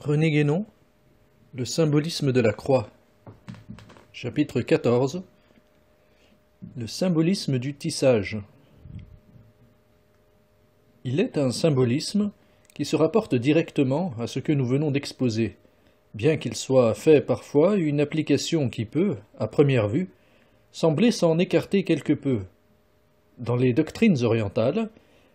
René Guénon Le symbolisme de la croix. Chapitre 14 Le symbolisme du tissage. Il est un symbolisme qui se rapporte directement à ce que nous venons d'exposer, bien qu'il soit fait parfois une application qui peut, à première vue, sembler s'en écarter quelque peu. Dans les doctrines orientales,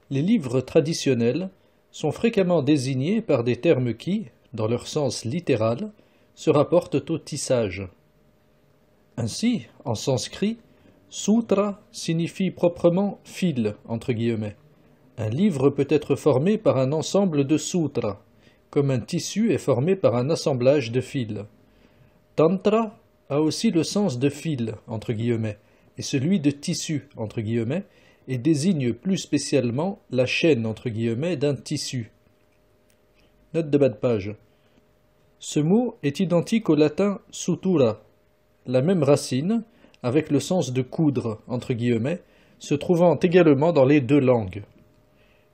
les livres traditionnels sont fréquemment désignés par des termes qui, dans leur sens littéral, se rapportent au tissage. Ainsi, en sanskrit, sutra signifie proprement fil, entre guillemets. Un livre peut être formé par un ensemble de sutras, comme un tissu est formé par un assemblage de fils. Tantra a aussi le sens de fil, entre guillemets, et celui de tissu, entre guillemets, et désigne plus spécialement la chaîne, entre guillemets, d'un tissu. Note de bas de page. Ce mot est identique au latin sutura. La même racine, avec le sens de coudre, entre guillemets, se trouvant également dans les deux langues.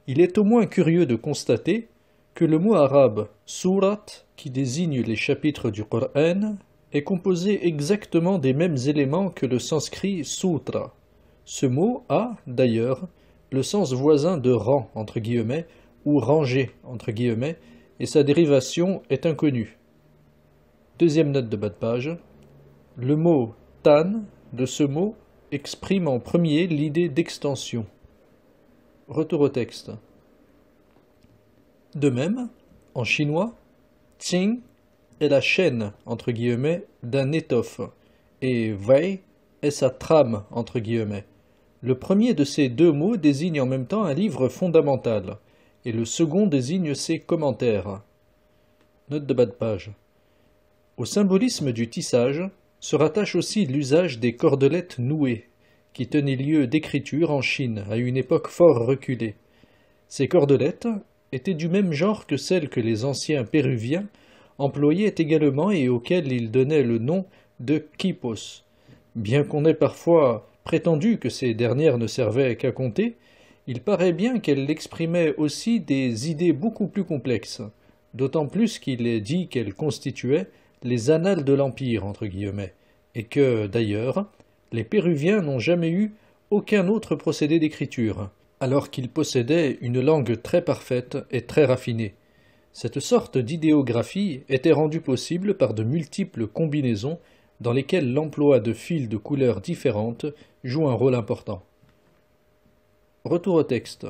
Il est au moins curieux de constater que le mot arabe surat, qui désigne les chapitres du Coran, est composé exactement des mêmes éléments que le sanskrit sutra. Ce mot a, d'ailleurs, le sens voisin de rang, entre guillemets, ou rangé » entre guillemets, et sa dérivation est inconnue. Deuxième note de bas de page. Le mot tan de ce mot exprime en premier l'idée d'extension. Retour au texte. De même, en chinois, Tsing est la chaîne, entre guillemets, d'un étoffe, et Wei est sa trame, entre guillemets. Le premier de ces deux mots désigne en même temps un livre fondamental, et le second désigne ses commentaires. Note de bas de page. Au symbolisme du tissage se rattache aussi l'usage des cordelettes nouées, qui tenaient lieu d'écriture en Chine à une époque fort reculée. Ces cordelettes étaient du même genre que celles que les anciens péruviens employaient également et auxquelles ils donnaient le nom de quipos. Bien qu'on ait parfois prétendu que ces dernières ne servaient qu'à compter, il paraît bien qu'elles exprimaient aussi des idées beaucoup plus complexes, d'autant plus qu'il est dit qu'elles constituaient les annales de l'Empire, entre guillemets, et que, d'ailleurs, les Péruviens n'ont jamais eu aucun autre procédé d'écriture, alors qu'ils possédaient une langue très parfaite et très raffinée. Cette sorte d'idéographie était rendue possible par de multiples combinaisons dans lesquelles l'emploi de fils de couleurs différentes joue un rôle important. Retour au texte.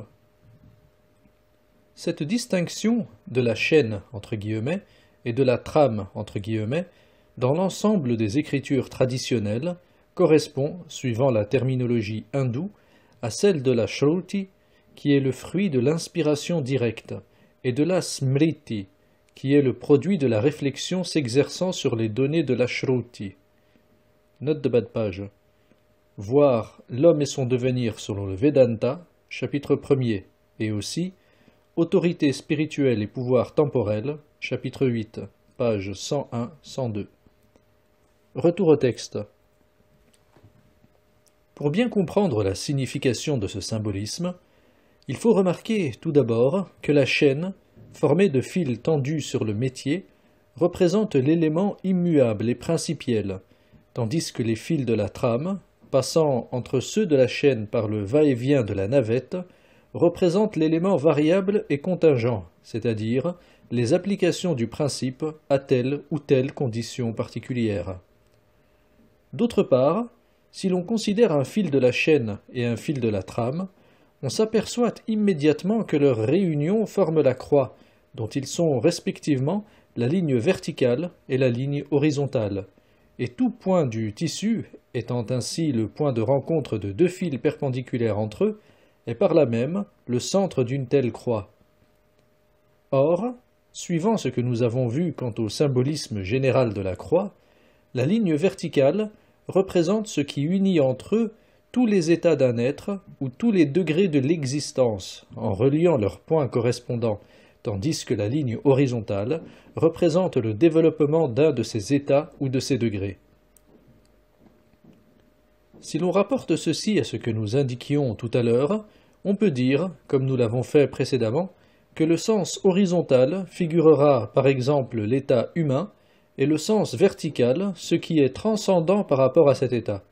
Cette distinction de la chaîne, entre guillemets, et de la trame, entre guillemets, dans l'ensemble des écritures traditionnelles correspond, suivant la terminologie hindoue, à celle de la Shruti, qui est le fruit de l'inspiration directe, et de la Smriti, qui est le produit de la réflexion s'exerçant sur les données de la Shruti. Note de bas de page. Voir l'homme et son devenir selon le Vedanta, chapitre 1 et aussi Autorité spirituelle et pouvoir temporel, chapitre 8, pages 101-102. Retour au texte. Pour bien comprendre la signification de ce symbolisme, il faut remarquer tout d'abord que la chaîne, formée de fils tendus sur le métier, représente l'élément immuable et principiel, tandis que les fils de la trame, passant entre ceux de la chaîne par le va-et-vient de la navette, représente l'élément variable et contingent, c'est-à-dire les applications du principe à telle ou telle condition particulière. D'autre part, si l'on considère un fil de la chaîne et un fil de la trame, on s'aperçoit immédiatement que leur réunion forme la croix, dont ils sont respectivement la ligne verticale et la ligne horizontale, et tout point du tissu, étant ainsi le point de rencontre de deux fils perpendiculaires entre eux, est par là même le centre d'une telle croix. Or, suivant ce que nous avons vu quant au symbolisme général de la croix, la ligne verticale représente ce qui unit entre eux tous les états d'un être ou tous les degrés de l'existence en reliant leurs points correspondants, tandis que la ligne horizontale représente le développement d'un de ces états ou de ces degrés. Si l'on rapporte ceci à ce que nous indiquions tout à l'heure, on peut dire, comme nous l'avons fait précédemment, que le sens horizontal figurera par exemple l'état humain et le sens vertical ce qui est transcendant par rapport à cet état.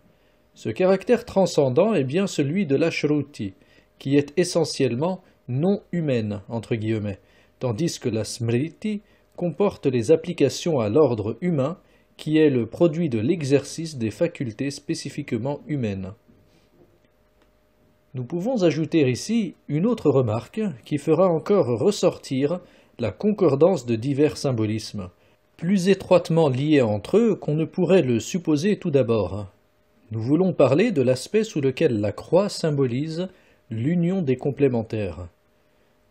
Ce caractère transcendant est bien celui de la l'ashruti, qui est essentiellement non humaine, entre guillemets, tandis que la smriti comporte les applications à l'ordre humain, qui est le produit de l'exercice des facultés spécifiquement humaines. Nous pouvons ajouter ici une autre remarque qui fera encore ressortir la concordance de divers symbolismes, plus étroitement liés entre eux qu'on ne pourrait le supposer tout d'abord. Nous voulons parler de l'aspect sous lequel la croix symbolise l'union des complémentaires.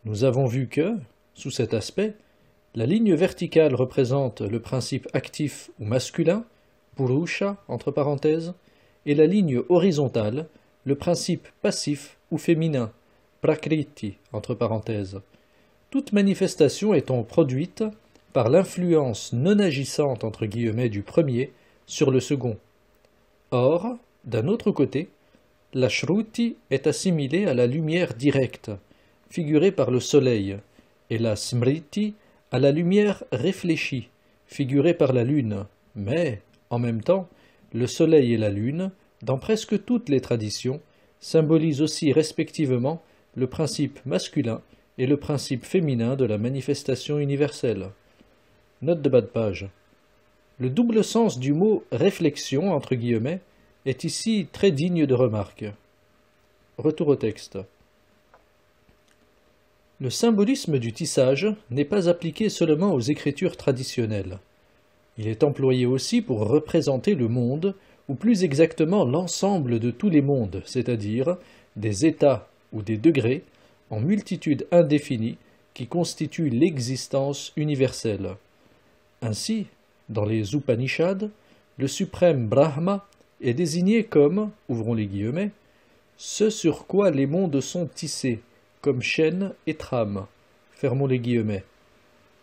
Nous avons vu que, sous cet aspect, la ligne verticale représente le principe actif ou masculin, purusha entre parenthèses, et la ligne horizontale, le principe passif ou féminin, prakriti, entre parenthèses. Toute manifestation étant produite par l'influence non agissante entre guillemets du premier sur le second. Or, d'un autre côté, la shruti est assimilée à la lumière directe, figurée par le soleil, et la smriti à la lumière réfléchie, figurée par la lune. Mais, en même temps, le soleil et la lune dans presque toutes les traditions, symbolise aussi respectivement le principe masculin et le principe féminin de la manifestation universelle. Note de bas de page. Le double sens du mot réflexion entre guillemets est ici très digne de remarque. Retour au texte. Le symbolisme du tissage n'est pas appliqué seulement aux écritures traditionnelles. Il est employé aussi pour représenter le monde ou plus exactement l'ensemble de tous les mondes, c'est-à-dire des états ou des degrés, en multitude indéfinie, qui constituent l'existence universelle. Ainsi, dans les Upanishads, le suprême Brahma est désigné comme, ouvrons les guillemets, ce sur quoi les mondes sont tissés, comme chaîne et trames, fermons les guillemets,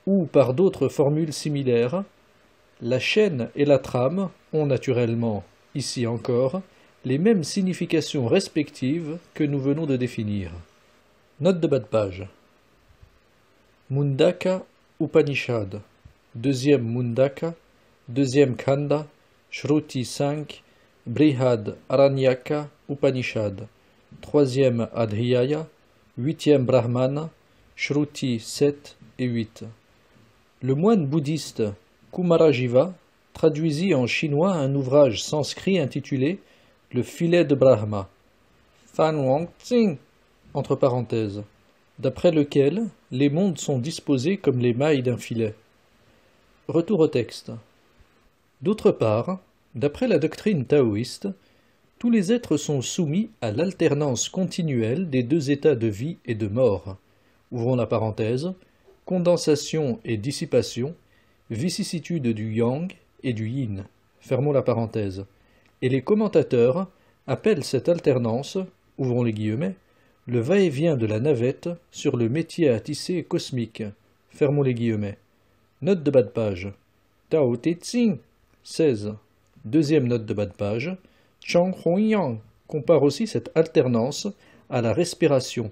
ou par d'autres formules similaires, la chaîne et la trame ont naturellement ici encore, les mêmes significations respectives que nous venons de définir. Note de bas de page. Mundaka Upanishad, deuxième Mundaka, deuxième Kanda, Shruti 5, Brihad Aranyaka Upanishad, troisième Adhyaya, huitième Brahmana, Shruti 7 et 8. Le moine bouddhiste Kumarajiva traduisit en chinois un ouvrage sanscrit intitulé Le filet de Brahma, Fan Wang Tsing, entre parenthèses, d'après lequel les mondes sont disposés comme les mailles d'un filet. Retour au texte. D'autre part, d'après la doctrine taoïste, tous les êtres sont soumis à l'alternance continuelle des deux états de vie et de mort. Ouvrons la parenthèse, condensation et dissipation, vicissitude du yang et du yin. Fermons la parenthèse. Et les commentateurs appellent cette alternance, ouvrons les guillemets, le va-et-vient de la navette sur le métier à tisser cosmique. Fermons les guillemets. Note de bas de page. Tao Te Ching, 16. Deuxième note de bas de page. Chang Yang compare aussi cette alternance à la respiration,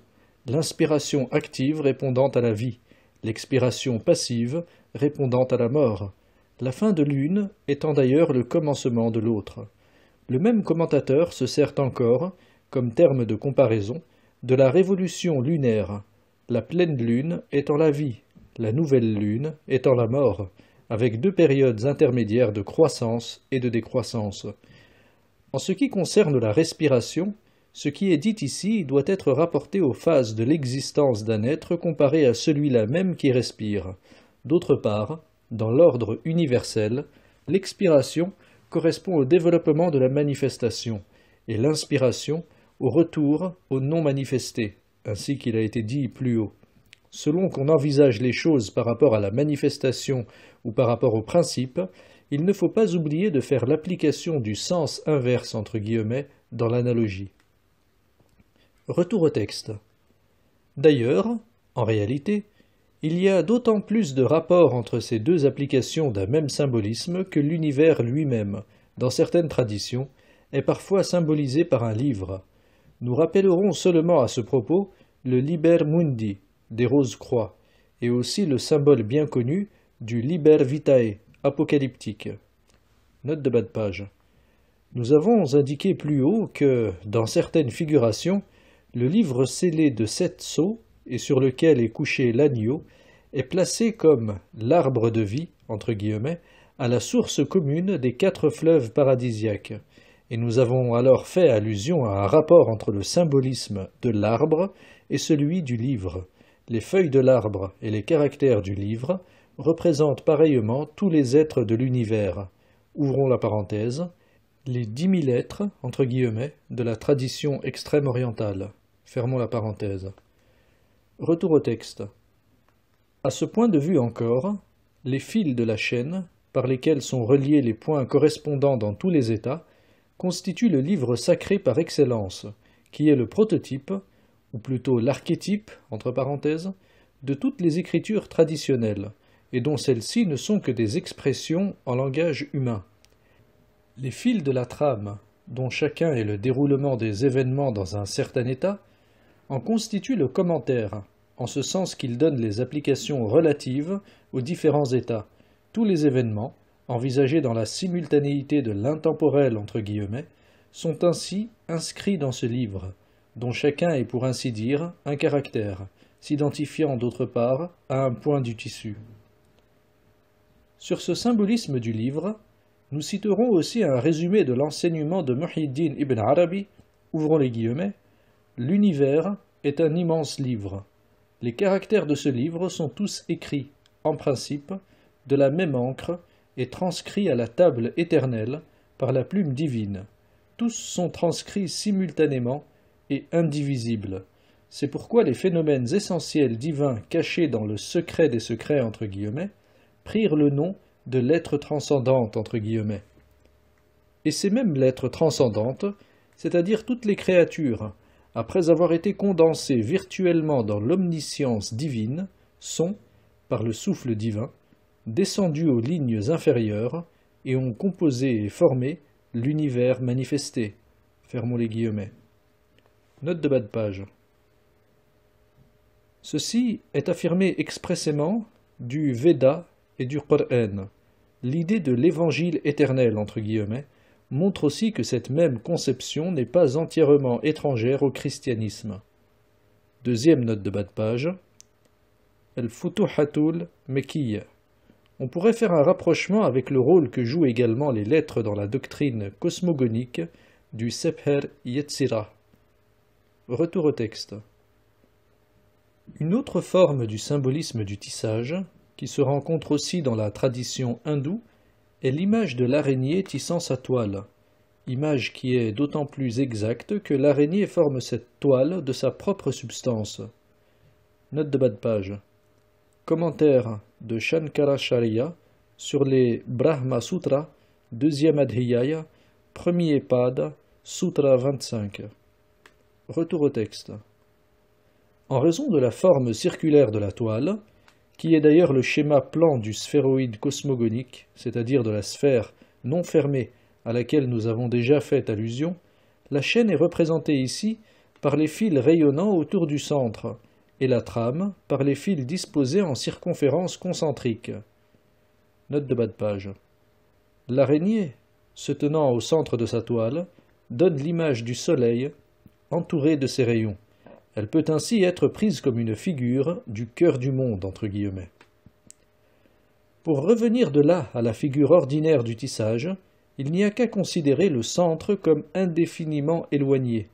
l'inspiration active répondant à la vie, l'expiration passive répondant à la mort la fin de l'une étant d'ailleurs le commencement de l'autre. Le même commentateur se sert encore, comme terme de comparaison, de la révolution lunaire, la pleine lune étant la vie, la nouvelle lune étant la mort, avec deux périodes intermédiaires de croissance et de décroissance. En ce qui concerne la respiration, ce qui est dit ici doit être rapporté aux phases de l'existence d'un être comparé à celui-là même qui respire. D'autre part, dans l'ordre universel, l'expiration correspond au développement de la manifestation et l'inspiration au retour au non manifesté, ainsi qu'il a été dit plus haut. Selon qu'on envisage les choses par rapport à la manifestation ou par rapport au principe, il ne faut pas oublier de faire l'application du sens inverse entre guillemets dans l'analogie. Retour au texte. D'ailleurs, en réalité, il y a d'autant plus de rapports entre ces deux applications d'un même symbolisme que l'univers lui-même, dans certaines traditions, est parfois symbolisé par un livre. Nous rappellerons seulement à ce propos le Liber Mundi des Roses-Croix et aussi le symbole bien connu du Liber Vitae apocalyptique. Note de bas de page. Nous avons indiqué plus haut que, dans certaines figurations, le livre scellé de sept sceaux et sur lequel est couché l'agneau est placé comme l'arbre de vie, entre guillemets, à la source commune des quatre fleuves paradisiaques, et nous avons alors fait allusion à un rapport entre le symbolisme de l'arbre et celui du livre. Les feuilles de l'arbre et les caractères du livre représentent pareillement tous les êtres de l'univers. Ouvrons la parenthèse. Les dix mille êtres, entre guillemets, de la tradition extrême orientale. Fermons la parenthèse. Retour au texte. À ce point de vue encore, les fils de la chaîne, par lesquels sont reliés les points correspondants dans tous les États, constituent le livre sacré par excellence, qui est le prototype, ou plutôt l'archétype, entre parenthèses, de toutes les écritures traditionnelles, et dont celles-ci ne sont que des expressions en langage humain. Les fils de la trame, dont chacun est le déroulement des événements dans un certain état, en constitue le commentaire, en ce sens qu'il donne les applications relatives aux différents états, tous les événements, envisagés dans la simultanéité de l'intemporel entre guillemets, sont ainsi inscrits dans ce livre, dont chacun est pour ainsi dire un caractère, s'identifiant d'autre part à un point du tissu. Sur ce symbolisme du livre, nous citerons aussi un résumé de l'enseignement de Muhyiddin ibn Arabi, ouvrons les guillemets, L'univers est un immense livre. Les caractères de ce livre sont tous écrits, en principe, de la même encre et transcrits à la table éternelle par la plume divine. Tous sont transcrits simultanément et indivisibles. C'est pourquoi les phénomènes essentiels divins cachés dans le secret des secrets entre guillemets prirent le nom de lettres transcendantes entre guillemets. Et ces mêmes lettres transcendantes, c'est-à-dire toutes les créatures, après avoir été condensés virtuellement dans l'omniscience divine, sont, par le souffle divin, descendus aux lignes inférieures et ont composé et formé l'univers manifesté. Fermons les guillemets. Note de bas de page. Ceci est affirmé expressément du Veda et du Qur'an, l'idée de l'évangile éternel, entre guillemets, montre aussi que cette même conception n'est pas entièrement étrangère au christianisme. Deuxième note de bas de page. El-Futuhatul Mekiyya. On pourrait faire un rapprochement avec le rôle que jouent également les lettres dans la doctrine cosmogonique du Sepher Yetzira. Retour au texte. Une autre forme du symbolisme du tissage, qui se rencontre aussi dans la tradition hindoue, est l'image de l'araignée tissant sa toile, image qui est d'autant plus exacte que l'araignée forme cette toile de sa propre substance. Note de bas de page. Commentaire de Shankaracharya sur les Brahma Sutra, deuxième Adhyaya, premier pad, Sutra 25. Retour au texte. En raison de la forme circulaire de la toile, qui est d'ailleurs le schéma plan du sphéroïde cosmogonique, c'est-à-dire de la sphère non fermée à laquelle nous avons déjà fait allusion, la chaîne est représentée ici par les fils rayonnants autour du centre, et la trame par les fils disposés en circonférence concentrique. Note de bas de page. L'araignée, se tenant au centre de sa toile, donne l'image du soleil entouré de ses rayons. Elle peut ainsi être prise comme une figure du cœur du monde, entre guillemets. Pour revenir de là à la figure ordinaire du tissage, il n'y a qu'à considérer le centre comme indéfiniment éloigné,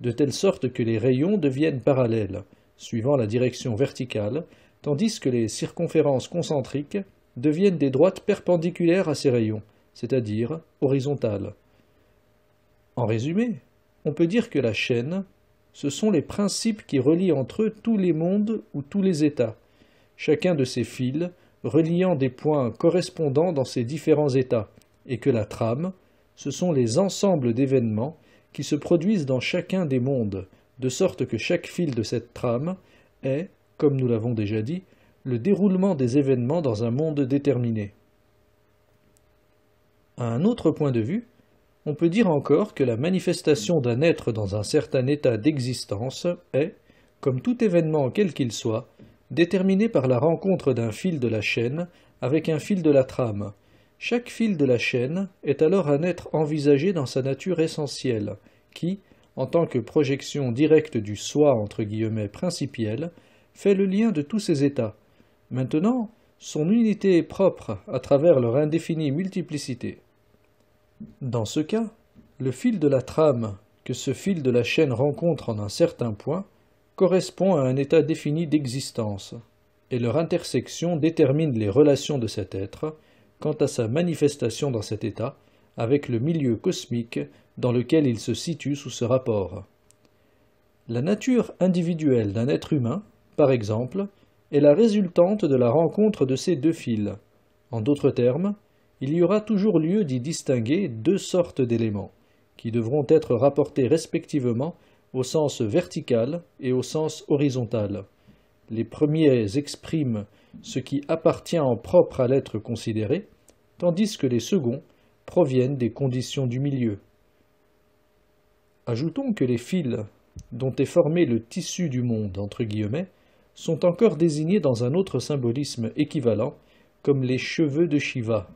de telle sorte que les rayons deviennent parallèles, suivant la direction verticale, tandis que les circonférences concentriques deviennent des droites perpendiculaires à ces rayons, c'est-à-dire horizontales. En résumé, on peut dire que la chaîne ce sont les principes qui relient entre eux tous les mondes ou tous les États, chacun de ces fils reliant des points correspondants dans ces différents États, et que la trame, ce sont les ensembles d'événements qui se produisent dans chacun des mondes, de sorte que chaque fil de cette trame est, comme nous l'avons déjà dit, le déroulement des événements dans un monde déterminé. À un autre point de vue, on peut dire encore que la manifestation d'un être dans un certain état d'existence est, comme tout événement quel qu'il soit, déterminée par la rencontre d'un fil de la chaîne avec un fil de la trame. Chaque fil de la chaîne est alors un être envisagé dans sa nature essentielle, qui, en tant que projection directe du soi entre guillemets principiel, fait le lien de tous ces états. Maintenant, son unité est propre à travers leur indéfinie multiplicité. Dans ce cas, le fil de la trame que ce fil de la chaîne rencontre en un certain point correspond à un état défini d'existence, et leur intersection détermine les relations de cet être quant à sa manifestation dans cet état avec le milieu cosmique dans lequel il se situe sous ce rapport. La nature individuelle d'un être humain, par exemple, est la résultante de la rencontre de ces deux fils. En d'autres termes, il y aura toujours lieu d'y distinguer deux sortes d'éléments, qui devront être rapportés respectivement au sens vertical et au sens horizontal. Les premiers expriment ce qui appartient en propre à l'être considéré, tandis que les seconds proviennent des conditions du milieu. Ajoutons que les fils dont est formé le tissu du monde, entre guillemets, sont encore désignés dans un autre symbolisme équivalent comme les cheveux de Shiva,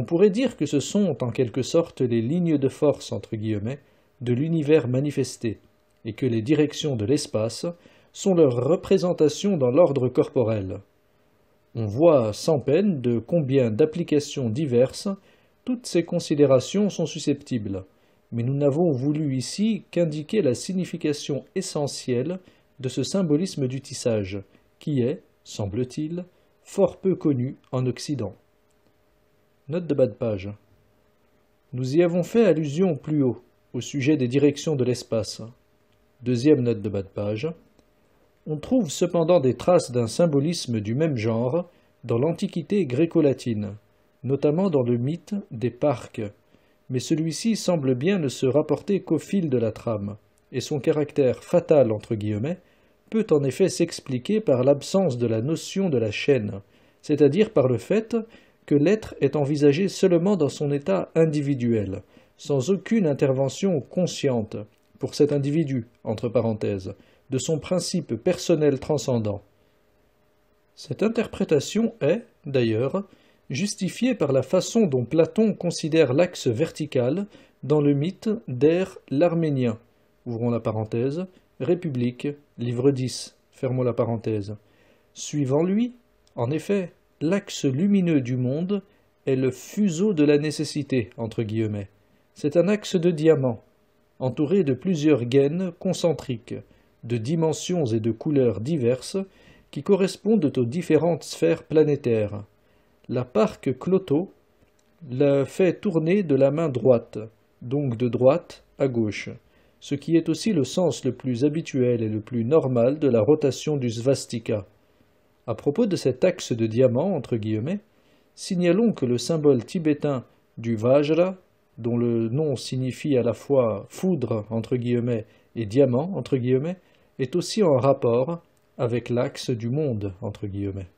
on pourrait dire que ce sont en quelque sorte les lignes de force entre guillemets de l'univers manifesté, et que les directions de l'espace sont leurs représentations dans l'ordre corporel. On voit sans peine de combien d'applications diverses toutes ces considérations sont susceptibles, mais nous n'avons voulu ici qu'indiquer la signification essentielle de ce symbolisme du tissage, qui est, semble-t-il, fort peu connu en Occident. Note de bas de page. Nous y avons fait allusion plus haut, au sujet des directions de l'espace. Deuxième note de bas de page. On trouve cependant des traces d'un symbolisme du même genre dans l'Antiquité gréco-latine, notamment dans le mythe des parcs, mais celui-ci semble bien ne se rapporter qu'au fil de la trame, et son caractère fatal entre guillemets peut en effet s'expliquer par l'absence de la notion de la chaîne, c'est-à-dire par le fait que l'être est envisagé seulement dans son état individuel, sans aucune intervention consciente, pour cet individu, entre parenthèses, de son principe personnel transcendant. Cette interprétation est, d'ailleurs, justifiée par la façon dont Platon considère l'axe vertical dans le mythe d'Air l'Arménien, ouvrons la parenthèse, République, livre 10, fermons la parenthèse. Suivant lui, en effet, l'axe lumineux du monde est le fuseau de la nécessité, entre guillemets. C'est un axe de diamant, entouré de plusieurs gaines concentriques, de dimensions et de couleurs diverses, qui correspondent aux différentes sphères planétaires. La parque Cloto la fait tourner de la main droite, donc de droite à gauche, ce qui est aussi le sens le plus habituel et le plus normal de la rotation du svastika. À propos de cet axe de diamant, entre guillemets, signalons que le symbole tibétain du Vajra, dont le nom signifie à la fois foudre, entre guillemets, et diamant, entre guillemets, est aussi en rapport avec l'axe du monde, entre guillemets.